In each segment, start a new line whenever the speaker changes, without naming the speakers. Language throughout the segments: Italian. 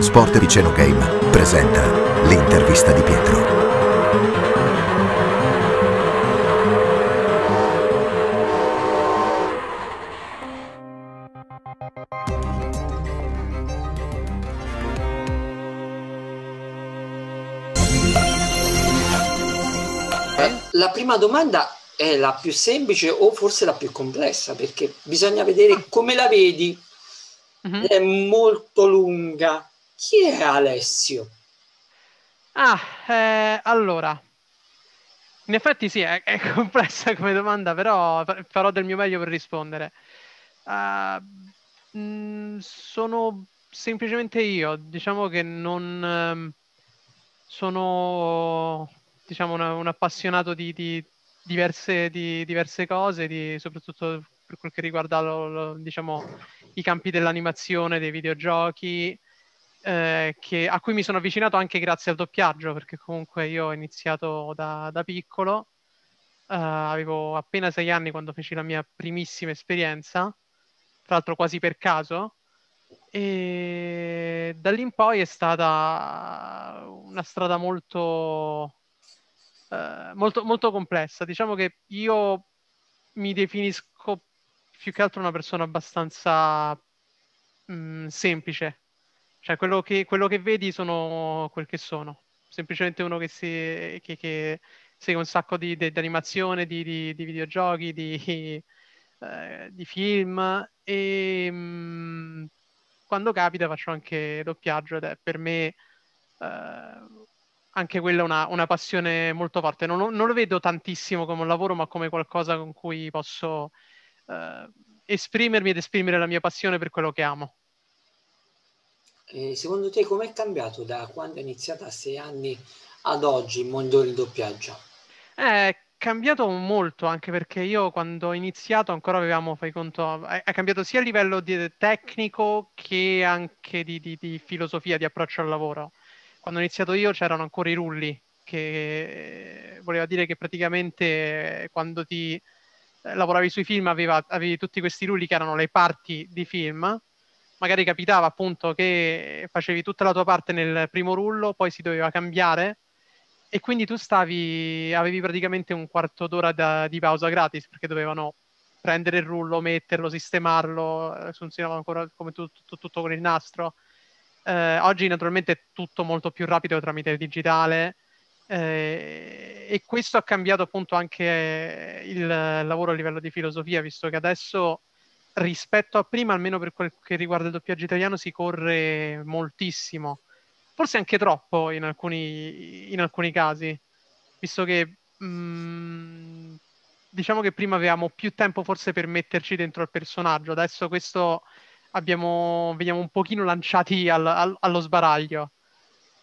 Sport Piceno Game presenta l'intervista di Pietro.
Eh, la prima domanda è la più semplice o forse la più complessa perché bisogna vedere come la vedi. Mm-hmm. È molto lunga chi è Alessio?
Ah, eh, allora, in effetti sì, è, è, complessa come domanda, però farò del mio meglio per rispondere. Uh, eh, mh, mm, sono semplicemente io, diciamo che non ehm, sono diciamo, una, un appassionato di, di, diverse, di diverse, cose, di, soprattutto per quel che riguarda lo, lo, diciamo, i campi dell'animazione, dei videogiochi, eh, che, a cui mi sono avvicinato anche grazie al doppiaggio, perché comunque io ho iniziato da, da piccolo, eh, avevo appena sei anni quando feci la mia primissima esperienza, tra l'altro quasi per caso, e da lì in poi è stata una strada molto, eh, molto, molto complessa. Diciamo che io mi definisco più che altro una persona abbastanza mh, mm, semplice, cioè, quello che, quello che vedi sono quel che sono. Semplicemente uno che, si, che, che segue un sacco di, di, di animazione, di, di, videogiochi, di, eh, film. E ehm, mh, quando capita faccio anche doppiaggio ed è per me... Eh, anche quella una, una, passione molto forte. Non, non, lo vedo tantissimo come un lavoro, ma come qualcosa con cui posso eh, esprimermi ed esprimere la mia passione per quello che amo
eh, secondo te com'è cambiato da quando è iniziata a sei anni ad oggi il mondo del doppiaggio?
Eh, è cambiato molto anche perché io quando ho iniziato ancora avevamo, fai conto, è cambiato sia a livello di, eh, tecnico che anche di, di, di filosofia, di approccio al lavoro. Quando ho iniziato io c'erano ancora i rulli, che eh, voleva dire che praticamente quando ti lavoravi sui film aveva, avevi tutti questi rulli che erano le parti di film magari capitava appunto che facevi tutta la tua parte nel primo rullo, poi si doveva cambiare e quindi tu stavi, avevi praticamente un quarto d'ora da, di pausa gratis perché dovevano prendere il rullo, metterlo, sistemarlo, eh, funzionava ancora come tu, tu, tutto con il nastro. Eh, oggi naturalmente è tutto molto più rapido tramite il digitale eh, e questo ha cambiato appunto anche il lavoro a livello di filosofia, visto che adesso rispetto a prima, almeno per quel che riguarda il doppiaggio italiano, si corre moltissimo, forse anche troppo in alcuni, in alcuni casi, visto che mh, mm, diciamo che prima avevamo più tempo forse per metterci dentro al personaggio, adesso questo abbiamo, veniamo un pochino lanciati al, al, allo sbaraglio.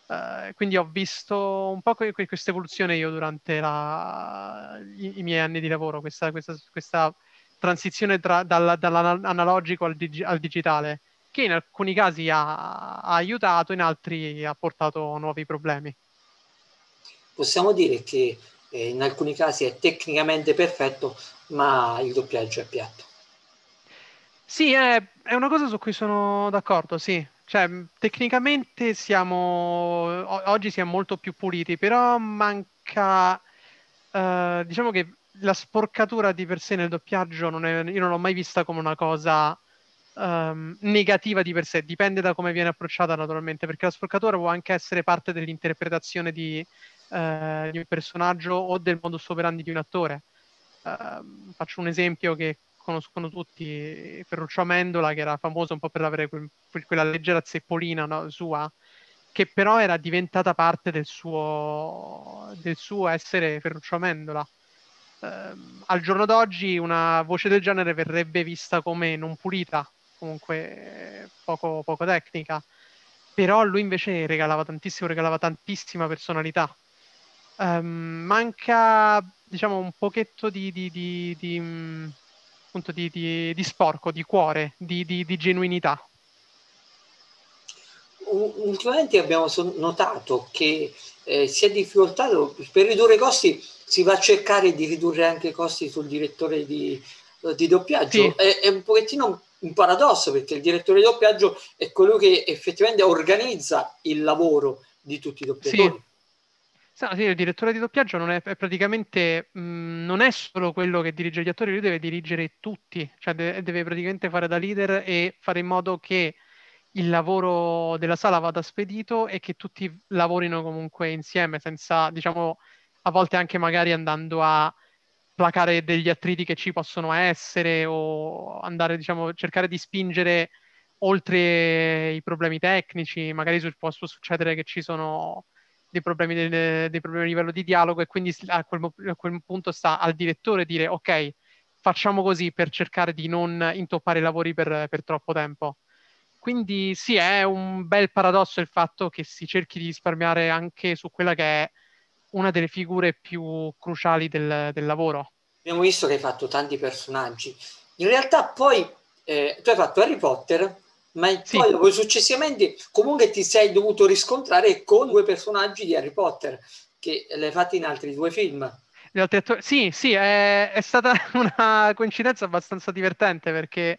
Uh, quindi ho visto un po' que- questa evoluzione io durante la... I-, i, miei anni di lavoro, questa, questa, questa transizione tra, dalla, dall'analogico al, dig- al, digitale, che in alcuni casi ha, ha aiutato, in altri ha portato nuovi problemi.
Possiamo dire che eh, in alcuni casi è tecnicamente perfetto, ma il doppiaggio è piatto.
Sì, è, è una cosa su cui sono d'accordo, sì. Cioè, tecnicamente siamo, o- oggi siamo molto più puliti, però manca, eh, diciamo che la sporcatura di per sé nel doppiaggio non è, io non l'ho mai vista come una cosa um, negativa di per sé, dipende da come viene approcciata naturalmente, perché la sporcatura può anche essere parte dell'interpretazione di, uh, di un personaggio o del modus operandi di un attore. Uh, faccio un esempio che conoscono tutti, Ferruccio Amendola, che era famoso un po' per avere quel, quella leggera zeppolina no, sua, che però era diventata parte del suo, del suo essere Ferruccio Amendola Ehm, al giorno d'oggi una voce del genere verrebbe vista come non pulita, comunque poco, poco tecnica, però lui invece regalava tantissimo, regalava tantissima personalità. Um, manca, diciamo, un pochetto di, di, di, di mm, appunto, sporco, di cuore, di, genuinità.
Ultimamente abbiamo notato che eh, si è difficoltato, per ridurre i costi si va a cercare di ridurre anche i costi sul direttore di, eh, di doppiaggio. Sì. È, è, un pochettino un paradosso perché il direttore di doppiaggio è quello che effettivamente organizza il lavoro di tutti i doppiatori.
Sì. sì, il direttore di doppiaggio non è, è praticamente mh, mm, non è solo quello che dirige gli attori, lui deve dirigere tutti, cioè de- deve praticamente fare da leader e fare in modo che il lavoro della sala vada spedito e che tutti lavorino comunque insieme, senza, diciamo, a volte anche magari andando a placare degli attriti che ci possono essere o andare, diciamo, cercare di spingere oltre i problemi tecnici, magari può, posto succedere che ci sono dei problemi, delle, dei problemi a livello di dialogo e quindi a quel, a quel punto sta al direttore dire ok, facciamo così per cercare di non intoppare i lavori per, per troppo tempo. Quindi sì, è un bel paradosso il fatto che si cerchi di risparmiare anche su quella che è una delle figure più cruciali del, del lavoro.
Abbiamo visto che hai fatto tanti personaggi. In realtà poi eh, tu hai fatto Harry Potter, ma sì. poi successivamente comunque ti sei dovuto riscontrare con due personaggi di Harry Potter, che l'hai fatto in altri due film.
Altri attori... Sì, sì, è, è stata una coincidenza abbastanza divertente perché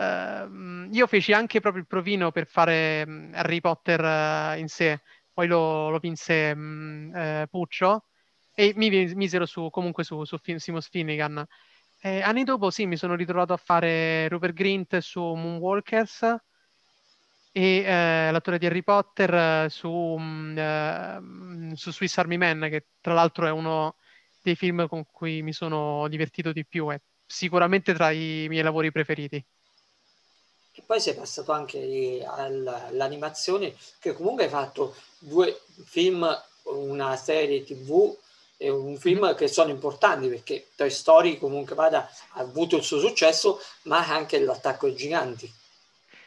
Ehm, io feci anche proprio il provino per fare mm, Harry Potter uh, in sé, poi lo, lo vinse um, Puccio e mi misero su, comunque su, su Fin- Simos Finnegan. Eh, anni dopo sì, mi sono ritrovato a fare Rupert Grint su Moonwalkers e eh, l'attore di Harry Potter eh, su, mh, mm, su, Swiss Army Man, che tra l'altro è uno dei film con cui mi sono divertito di più, è sicuramente tra i miei lavori preferiti
poi sei passato anche all'animazione, che comunque hai fatto due film, una serie tv e un film mm-hmm. che sono importanti perché Toy Story comunque vada ha avuto il suo successo, ma anche l'attacco ai giganti.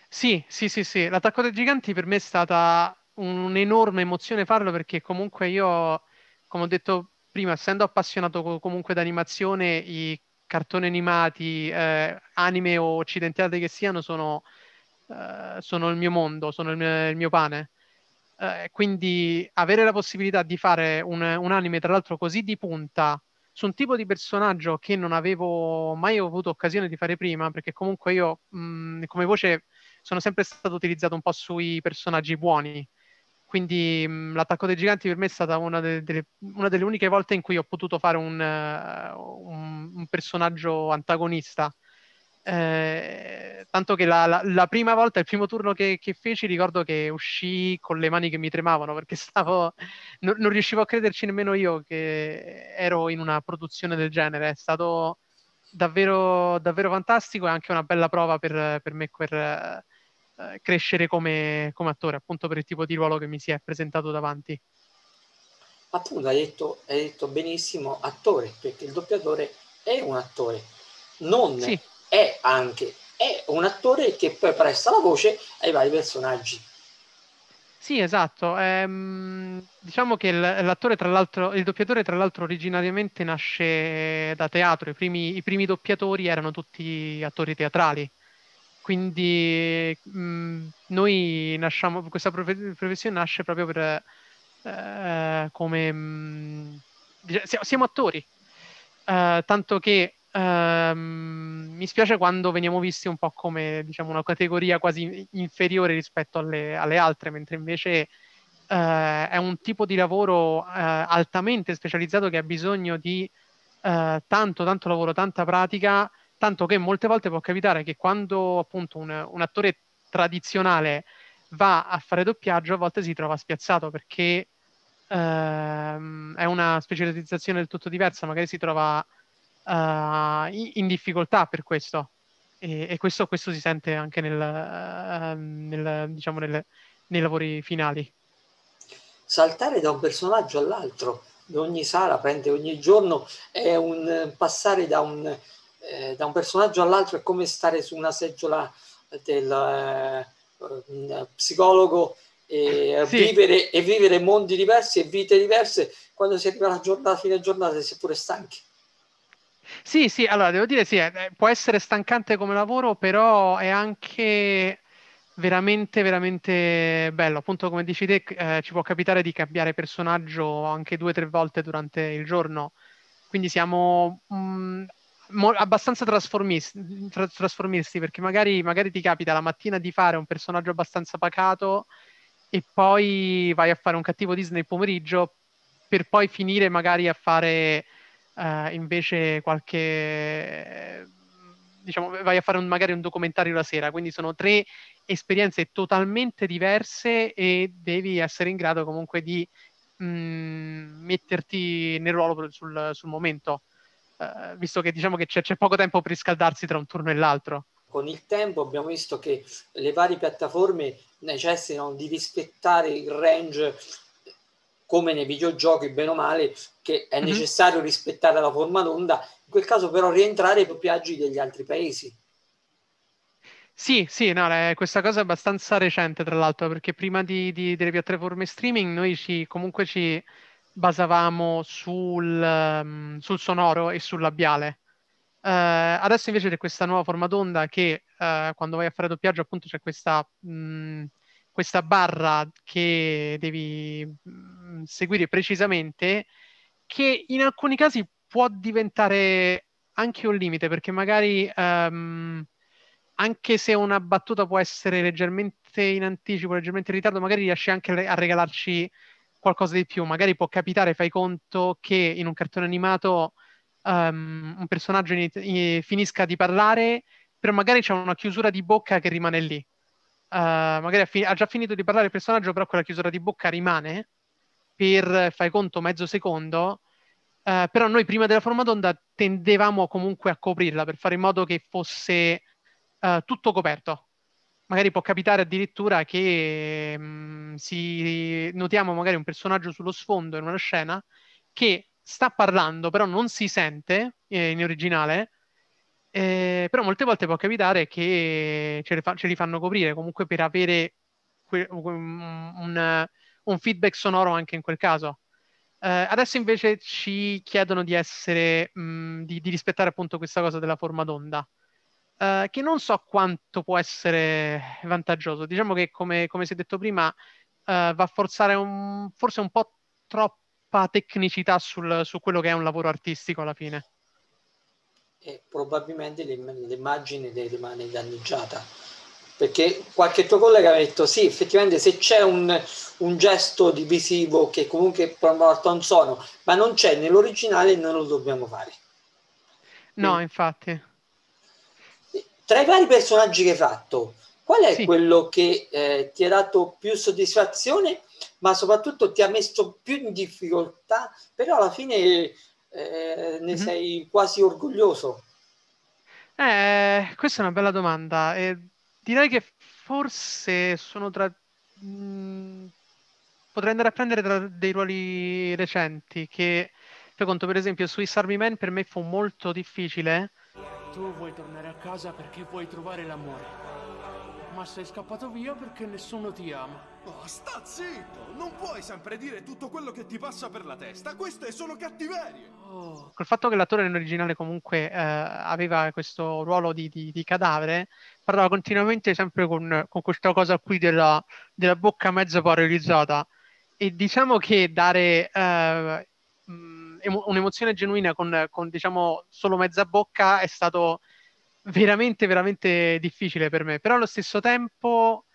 Sì, sì, sì, sì, l'attacco dei giganti per me è stata un'enorme emozione farlo perché comunque io, come ho detto prima, essendo appassionato comunque d'animazione, i cartoni animati, eh, anime o occidentali che siano, sono, eh, sono, il mio mondo, sono il mio, il mio pane. Eh, quindi avere la possibilità di fare un, un, anime, tra l'altro, così di punta su un tipo di personaggio che non avevo mai avuto occasione di fare prima, perché comunque io mh, mm, come voce sono sempre stato utilizzato un po' sui personaggi buoni quindi mh, mm, l'attacco dei giganti per me è stata una, de- delle, una, delle, uniche volte in cui ho potuto fare un, uh, un, un personaggio antagonista. Eh, tanto che la, la, la, prima volta, il primo turno che, che, feci, ricordo che uscì con le mani che mi tremavano perché stavo, no, non riuscivo a crederci nemmeno io che ero in una produzione del genere. È stato davvero, davvero fantastico e anche una bella prova per, per me quel, eh, crescere come, come, attore, appunto per il tipo di ruolo che mi si è presentato davanti.
Appunto, hai detto, hai detto benissimo attore, perché il doppiatore è un attore, non sì. è anche, è un attore che poi presta la voce ai vari personaggi.
Sì, esatto. Ehm, diciamo che l'attore, tra l'altro, il doppiatore, tra l'altro, originariamente nasce da teatro. I primi, i primi doppiatori erano tutti attori teatrali, quindi mh, mm, noi nasciamo, questa professione nasce proprio per eh, come mh, mm, siamo attori. Eh, tanto che ehm, mi spiace quando veniamo visti un po' come diciamo, una categoria quasi inferiore rispetto alle, alle altre, mentre invece eh, è un tipo di lavoro eh, altamente specializzato che ha bisogno di eh, tanto, tanto lavoro, tanta pratica tanto che molte volte può capitare che quando appunto un, un attore tradizionale va a fare doppiaggio a volte si trova spiazzato perché ehm, è una specializzazione del tutto diversa, magari si trova eh, in difficoltà per questo e, e questo, questo, si sente anche nel, eh, nel, diciamo nel, nei lavori finali.
Saltare da un personaggio all'altro, ogni sala, prende ogni giorno, è un passare da un eh, da un personaggio all'altro è come stare su una seggiola del eh, psicologo e, sì. vivere, e vivere mondi diversi e vite diverse quando si arriva alla giornata, fine giornata si è pure stanchi.
Sì, sì, allora devo dire sì, eh, può essere stancante come lavoro, però è anche veramente, veramente bello. Appunto, come dici te, eh, ci può capitare di cambiare personaggio anche due o tre volte durante il giorno. Quindi siamo mh, mm, mo- abbastanza trasformisti, tra- trasformisti perché magari, magari, ti capita la mattina di fare un personaggio abbastanza pacato e poi vai a fare un cattivo Disney pomeriggio per poi finire magari a fare uh, invece qualche diciamo vai a fare un, magari un documentario la sera quindi sono tre esperienze totalmente diverse e devi essere in grado comunque di mh, mm, metterti nel ruolo sul, sul momento eh, visto che diciamo che c'è, c'è poco tempo per riscaldarsi tra un turno e l'altro
con il tempo abbiamo visto che le varie piattaforme necessitano di rispettare il range come nei videogiochi, bene o male, che è mm-hmm. necessario rispettare la forma d'onda, in quel caso però rientrare ai doppiaggi degli altri paesi.
Sì, sì, no, eh, questa cosa è abbastanza recente tra l'altro, perché prima di, di, delle piattaforme streaming noi ci, comunque ci, basavamo sul, ehm, sul sonoro e sul labiale. Uh, eh, adesso invece c'è questa nuova forma d'onda che uh, quando vai a fare doppiaggio appunto c'è questa, mh, mm, questa barra che devi mh, mm, seguire precisamente che in alcuni casi può diventare anche un limite perché magari um, anche se una battuta può essere leggermente in anticipo, leggermente in ritardo, magari riesci anche a regalarci qualcosa di più. Magari può capitare, fai conto, che in un cartone animato um, un personaggio in, in, finisca di parlare, però magari c'è una chiusura di bocca che rimane lì. Uh, magari ha, fi- ha, già finito di parlare il personaggio, però quella chiusura di bocca rimane per, fai conto, mezzo secondo. Uh, però noi prima della forma d'onda tendevamo comunque a coprirla per fare in modo che fosse uh, tutto coperto magari può capitare addirittura che mh, mm, si notiamo magari un personaggio sullo sfondo in una scena che sta parlando, però non si sente eh, in originale. Eh, però molte volte può capitare che ce li, fa, ce li fanno coprire comunque per avere que- un, un, feedback sonoro anche in quel caso. Eh, adesso invece ci chiedono di essere mh, mm, di, di rispettare appunto questa cosa della forma d'onda. Eh, che non so quanto può essere vantaggioso. Diciamo che, come, come si è detto prima, uh, va a forzare un, forse un po' troppa tecnicità sul, su quello che è un lavoro artistico alla fine.
E probabilmente l'im- l'immagine rimane danneggiata. Perché qualche tuo collega ha detto: sì, effettivamente se c'è un, un gesto divisivo che comunque porta un suono, ma non c'è nell'originale, noi lo dobbiamo fare.
No, mm. infatti.
Tra i vari personaggi che hai fatto, qual è sì. quello che eh, ti ha dato più soddisfazione, ma soprattutto ti ha messo più in difficoltà, però alla fine eh, ne mm-hmm. sei quasi orgoglioso?
Eh, questa è una bella domanda. Eh, direi che forse sono tra... Mh, mm, potrei andare a prendere tra dei ruoli recenti che, per conto, per esempio, Swiss Army Man per me fu molto difficile tu vuoi tornare a casa perché vuoi trovare l'amore. Ma sei scappato via perché nessuno ti ama. Oh, sta zitto! Non puoi sempre dire tutto quello che ti passa per la testa. Queste sono cattiverie! Oh. Col fatto che l'attore originale comunque eh, aveva questo ruolo di, di, di, cadavere, parlava continuamente sempre con, con questa cosa qui della, della bocca mezzo paralizzata. E diciamo che dare eh, un'emozione genuina con, con, diciamo, solo mezza bocca è stato veramente, veramente difficile per me. Però allo stesso tempo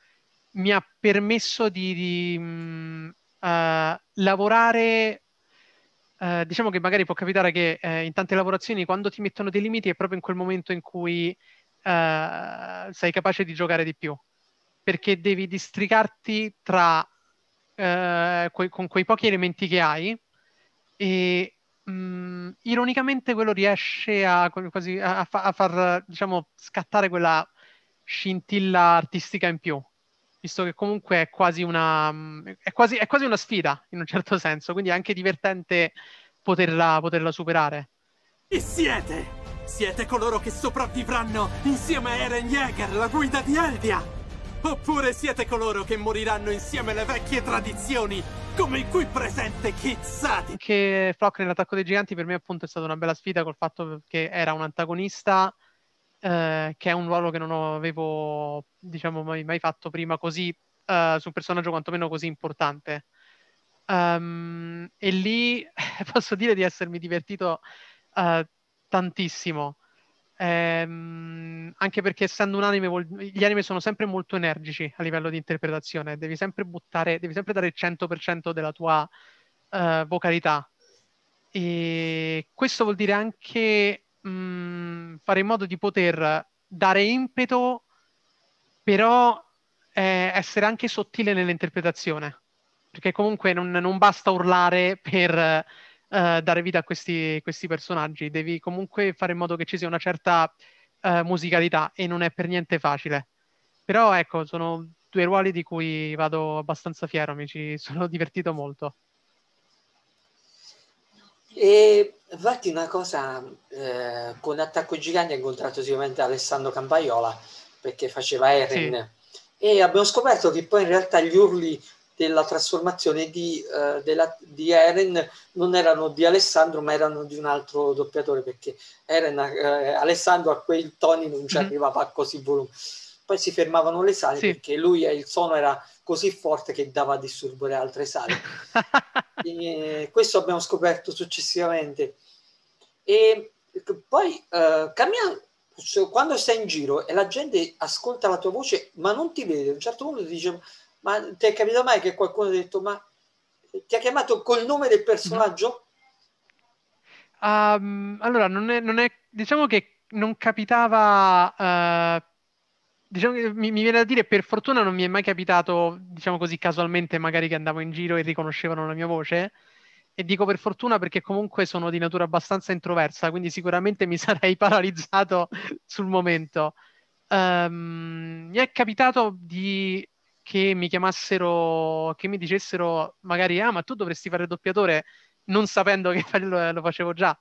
mi ha permesso di, di mh, mm, eh, uh, lavorare Uh, diciamo che magari può capitare che uh, in tante lavorazioni quando ti mettono dei limiti è proprio in quel momento in cui uh, sei capace di giocare di più perché devi districarti tra que- con quei pochi elementi che hai e mh, mm, ironicamente quello riesce a, quasi, a, fa, a far diciamo, scattare quella scintilla artistica in più, visto che comunque è quasi, una, mm, è, quasi, è quasi una, sfida in un certo senso, quindi è anche divertente poterla, poterla superare. Chi siete? Siete coloro che sopravvivranno insieme a Eren Jäger, la guida di Eldia! Oppure siete coloro che moriranno insieme alle vecchie tradizioni, come il qui presente Kizzati. Che Flock nell'attacco dei giganti per me appunto è stata una bella sfida col fatto che era un antagonista eh, che è un ruolo che non avevo diciamo mai, mai fatto prima così eh, su un personaggio quantomeno così importante. Um, e lì posso dire di essermi divertito eh, tantissimo Ehm, anche perché essendo un anime, vol- gli anime sono sempre molto energici a livello di interpretazione, devi sempre buttare, devi sempre dare il 100% della tua uh, vocalità. E questo vuol dire anche mh, mm, fare in modo di poter dare impeto, però eh, essere anche sottile nell'interpretazione, perché comunque non, non basta urlare per eh, dare vita a questi, questi, personaggi, devi comunque fare in modo che ci sia una certa eh, musicalità e non è per niente facile. Però ecco, sono due ruoli di cui vado abbastanza fiero, mi ci sono divertito molto.
E infatti una cosa, eh, con Attacco Gigante ho incontrato sicuramente Alessandro Campaiola perché faceva Eren sì. e abbiamo scoperto che poi in realtà gli urli della trasformazione di, eh, della, di, Eren non erano di Alessandro ma erano di un altro doppiatore perché Eren, eh, Alessandro a quei toni non ci mhm. arrivava mm-hmm. così volume poi si fermavano le sale sì. perché lui il suono era così forte che dava a disturbo le altre sale e, eh, questo abbiamo scoperto successivamente e ecco, poi eh, cammina quando stai in giro e la gente ascolta la tua voce ma non ti vede a un certo punto ti dice ma ti è capito mai che qualcuno ha detto, ma eh, ti ha chiamato col nome del personaggio?
Um, allora, non è, non è, diciamo che non capitava... Uh... Diciamo che mi, mi, viene da dire, per fortuna non mi è mai capitato, diciamo così, casualmente, magari che andavo in giro e riconoscevano la mia voce. E dico per fortuna perché comunque sono di natura abbastanza introversa, quindi sicuramente mi sarei paralizzato sul momento. Um, mi è capitato di che mi chiamassero, che mi dicessero magari, ah, ma tu dovresti fare il doppiatore, non sapendo che lo, lo facevo già,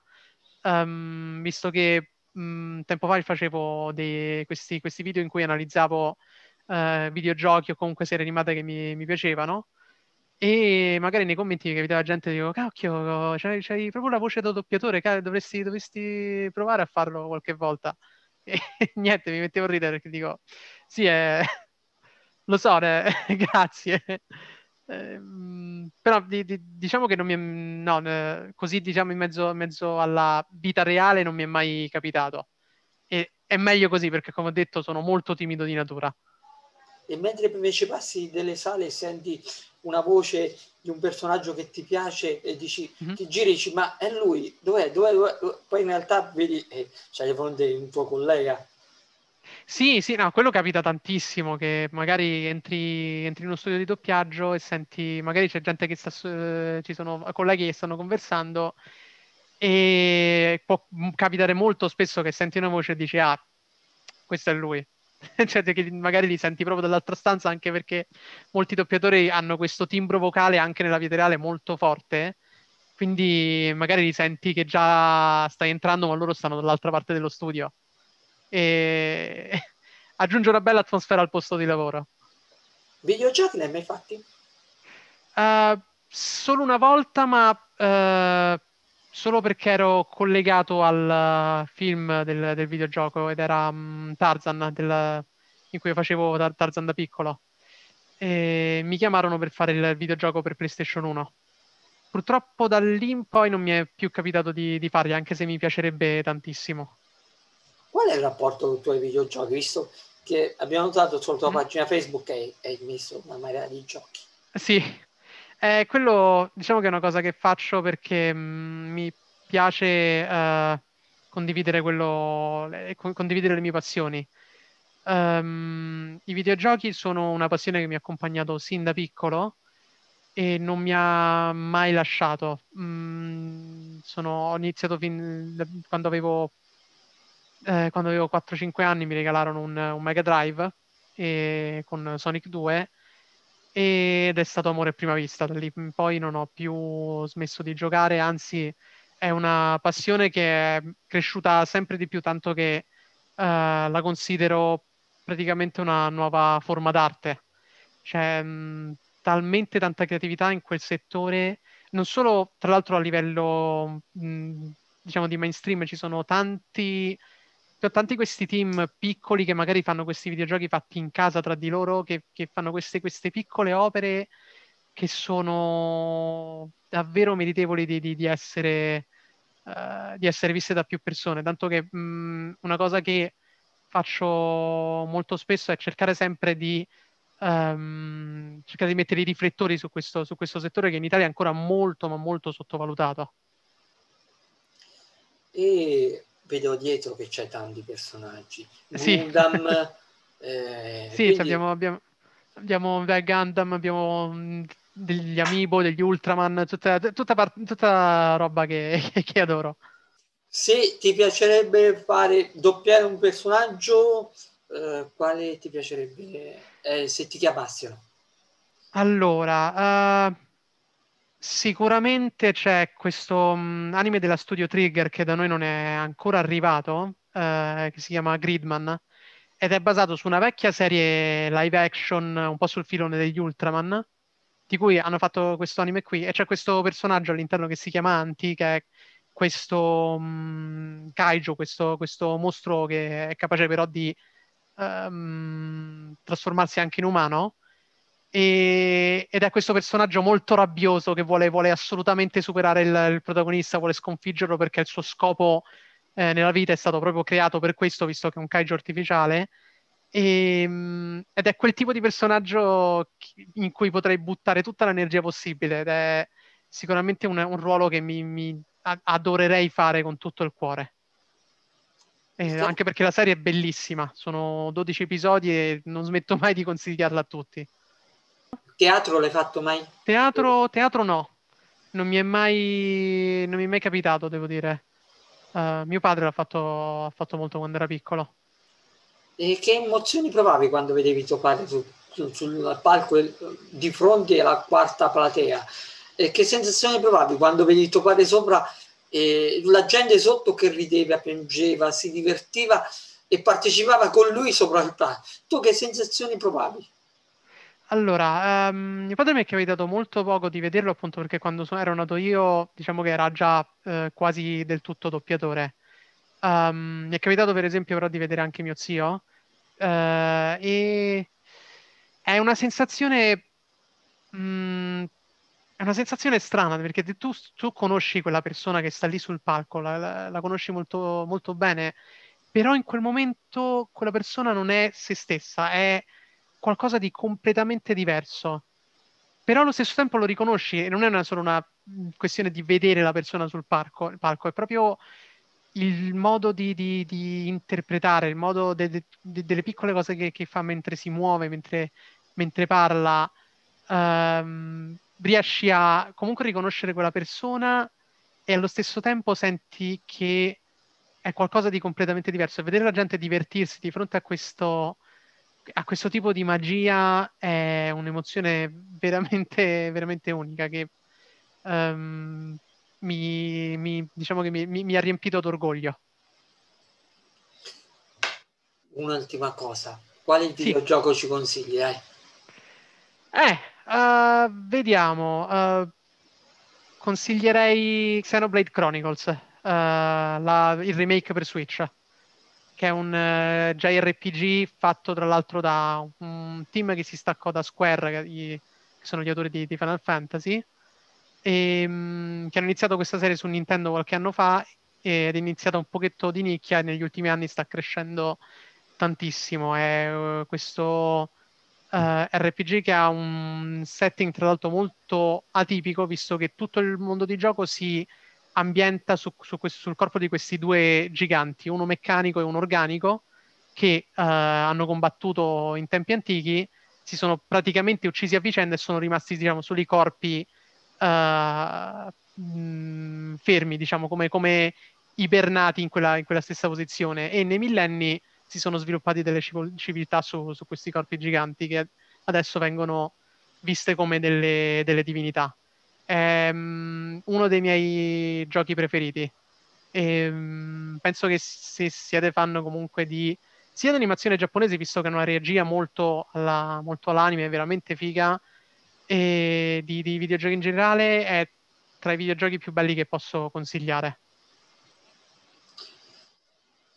um, visto che mh, mm, tempo fa facevo dei, questi, questi, video in cui analizzavo uh, videogiochi o comunque serie animate che mi, mi piacevano. E magari nei commenti mi capitava gente che dico, cacchio, c'hai, c'hai, proprio la voce da doppiatore, dovresti, dovresti provare a farlo qualche volta. E niente, mi mettevo a ridere perché dico, sì, è, lo so, eh, grazie. Ehm, però di, di, diciamo che non mi è, no, così diciamo in mezzo, mezzo, alla vita reale non mi è mai capitato. E è meglio così perché, come ho detto, sono molto timido di natura.
E mentre invece passi delle sale e senti una voce di un personaggio che ti piace e dici, mm-hmm. ti giri e dici, ma è lui, dov'è, dov'è, dov'è? Poi in realtà vedi, eh, c'hai di fronte un tuo collega
sì, sì, no, quello capita tantissimo, che magari entri, entri in uno studio di doppiaggio e senti, magari c'è gente che sta, eh, ci sono colleghi che stanno conversando e può mm, capitare molto spesso che senti una voce e dici, ah, questo è lui. cioè, che magari li senti proprio dall'altra stanza, anche perché molti doppiatori hanno questo timbro vocale anche nella vita reale molto forte. Quindi magari li senti che già stai entrando, ma loro stanno dall'altra parte dello studio e aggiunge una bella atmosfera al posto di lavoro.
Videogiochi ne hai mai fatti?
Uh, solo una volta, ma uh, solo perché ero collegato al eh, film del, del videogioco ed era um, Tarzan, del, in cui facevo tar- Tarzan da piccolo. E mi chiamarono per fare il videogioco per PlayStation 1. Purtroppo da lì in poi non mi è più capitato di, di farli, anche se mi piacerebbe tantissimo.
Qual è il rapporto del tuo ai videogiochi, visto che abbiamo notato sulla tua mm. pagina Facebook che hai messo una marea di giochi?
Sì, eh, quello diciamo che è una cosa che faccio perché mh, mm, mi piace eh, condividere, quello, le, condividere le mie passioni. Um, I videogiochi sono una passione che mi ha accompagnato sin da piccolo e non mi ha mai lasciato. Mm, sono, ho iniziato fin da, quando avevo eh, quando avevo 4-5 anni mi regalarono un, un Mega Drive e, eh, con Sonic 2 ed è stato amore a prima vista. Da lì in poi non ho più smesso di giocare, anzi è una passione che è cresciuta sempre di più, tanto che uh, la considero praticamente una nuova forma d'arte. C'è cioè, mh, talmente tanta creatività in quel settore, non solo tra l'altro a livello mh, diciamo di mainstream, ci sono tanti ho tanti questi team piccoli che magari fanno questi videogiochi fatti in casa tra di loro, che, che fanno queste, queste, piccole opere che sono davvero meritevoli di, di, di, essere, uh, di essere, viste da più persone. Tanto che mh, mm, una cosa che faccio molto spesso è cercare sempre di um, cercare di mettere i riflettori su questo, su questo settore che in Italia è ancora molto ma molto sottovalutato.
E vedo dietro che c'è tanti personaggi. Sì. Gundam, eh, sì, quindi... abbiamo,
abbiamo, abbiamo Gundam, abbiamo mm, degli Amiibo, degli Ultraman, tutta, tutta, part- tutta roba che, che, adoro.
Se ti piacerebbe fare doppiare un personaggio, eh, quale ti piacerebbe eh, se ti chiamassero?
Allora, uh Sicuramente c'è questo mh, mm, anime della Studio Trigger che da noi non è ancora arrivato, eh, che si chiama Gridman, ed è basato su una vecchia serie live action, un po' sul filone degli Ultraman, di cui hanno fatto questo anime qui, e c'è questo personaggio all'interno che si chiama Anti, che è questo mh, mm, kaiju, questo, questo mostro che è capace però di um, trasformarsi anche in umano, e, ed è questo personaggio molto rabbioso che vuole, vuole assolutamente superare il, il, protagonista, vuole sconfiggerlo perché il suo scopo eh, nella vita è stato proprio creato per questo, visto che è un kaiju artificiale. E, ehm, ed è quel tipo di personaggio in cui potrei buttare tutta l'energia possibile ed è sicuramente un, un ruolo che mi, mi adorerei fare con tutto il cuore. Eh, anche perché la serie è bellissima, sono 12 episodi e non smetto mai di consigliarla a tutti.
Teatro l'hai fatto mai?
Teatro, teatro no, non mi, mai, non mi, è mai, capitato, devo dire. Uh, mio padre l'ha fatto, fatto, molto quando era piccolo.
E che emozioni provavi quando vedevi tuo padre su, su, sul palco eh, di fronte alla quarta platea? E che sensazioni provavi quando vedevi tuo padre sopra e la gente sotto che rideva, piangeva, si divertiva e partecipava con lui sopra il palco? Tu che sensazioni provavi?
Allora, ehm, mio padre mi è capitato molto poco di vederlo appunto perché quando so- ero nato io, diciamo che era già eh, quasi del tutto doppiatore. Ehm, mi è capitato per esempio però di vedere anche mio zio eh, e è una sensazione mh, mm, è una sensazione strana perché tu, tu, conosci quella persona che sta lì sul palco, la, la, la conosci molto, molto bene, però in quel momento quella persona non è se stessa, è qualcosa di completamente diverso. Però allo stesso tempo lo riconosci e non è una, solo una mm, questione di vedere la persona sul parco, palco, è proprio il modo di, di, di interpretare, il modo de, de, de, delle piccole cose che, che, fa mentre si muove, mentre, mentre parla. Um, riesci a comunque riconoscere quella persona e allo stesso tempo senti che è qualcosa di completamente diverso. Vedere la gente divertirsi di fronte a questo a questo tipo di magia è un'emozione veramente, veramente unica che um, mi, mi, diciamo che mi, mi ha riempito d'orgoglio.
Un'ultima cosa, quale videogioco ci consigli? Eh,
eh uh, vediamo. Uh, consiglierei Xenoblade Chronicles, uh, la, il remake per Switch che è un uh, eh, JRPG fatto tra l'altro da un team che si staccò da Square, che, gli, che sono gli autori di, di Final Fantasy, e, um, che hanno iniziato questa serie su Nintendo qualche anno fa ed è iniziata un pochetto di nicchia e negli ultimi anni sta crescendo tantissimo. È uh, questo uh, eh, RPG che ha un setting tra l'altro molto atipico, visto che tutto il mondo di gioco si ambienta su, su questo, sul corpo di questi due giganti, uno meccanico e uno organico, che uh, hanno combattuto in tempi antichi, si sono praticamente uccisi a vicenda e sono rimasti diciamo, sui corpi uh, eh, mh, mm, fermi, diciamo, come, come ibernati in quella, in quella, stessa posizione. E nei millenni si sono sviluppate delle civiltà su, su, questi corpi giganti che adesso vengono viste come delle, delle divinità è ehm, uno dei miei giochi preferiti. E, ehm, penso che se siete fan comunque di sia dell'animazione giapponese, visto che ha una regia molto, alla, molto all'anime, veramente figa, e di, di videogiochi in generale, è tra i videogiochi più belli che posso consigliare.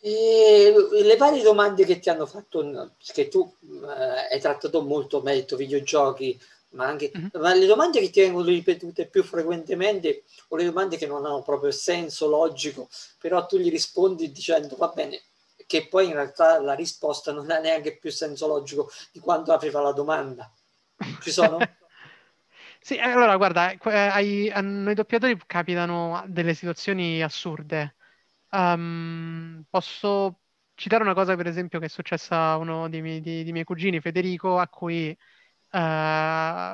E le varie domande che ti hanno fatto, che tu eh, hai trattato molto merito videogiochi, ma anche mm-hmm. ma le domande che ti vengono ripetute più frequentemente o le domande che non hanno proprio senso logico, però tu gli rispondi dicendo va bene, che poi in realtà la risposta non ha neanche più senso logico di quando aveva la domanda.
Ci sono? Sì, allora guarda, eh, eh, ai, a noi doppiatori capitano delle situazioni assurde. Um, posso citare una cosa, per esempio, che è successa a uno dei miei, dei, dei miei cugini, Federico, a cui uh,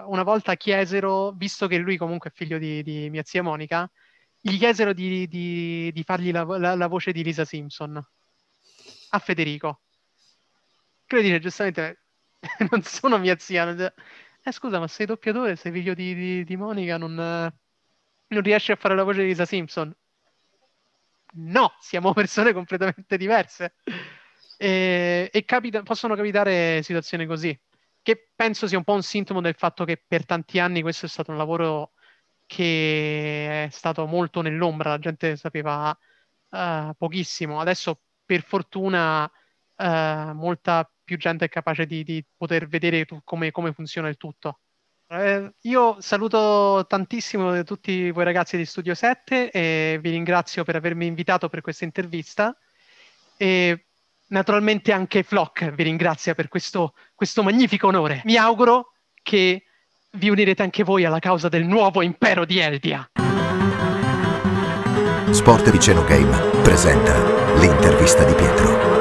una volta chiesero, visto che lui comunque è figlio di, di mia zia Monica, gli chiesero di, di, di fargli la, la, la, voce di Lisa Simpson a Federico. Che lui dice giustamente, non sono mia zia. Non... Eh, scusa, ma sei doppiatore, sei figlio di, Monica, non, non riesci a fare la voce di Lisa Simpson? No, siamo persone completamente diverse. E, e capita, possono capitare situazioni così che penso sia un po' un sintomo del fatto che per tanti anni questo è stato un lavoro che è stato molto nell'ombra, la gente sapeva uh, pochissimo. Adesso, per fortuna, uh, molta più gente è capace di, di poter vedere tu, come, come, funziona il tutto. Uh, io saluto tantissimo tutti voi ragazzi di Studio 7 e vi ringrazio per avermi invitato per questa intervista. E Naturalmente anche Flock vi ringrazia per questo, questo magnifico onore. Mi auguro che vi unirete anche voi alla causa del nuovo impero di Eldia. Sport Viceno Game presenta l'intervista di Pietro.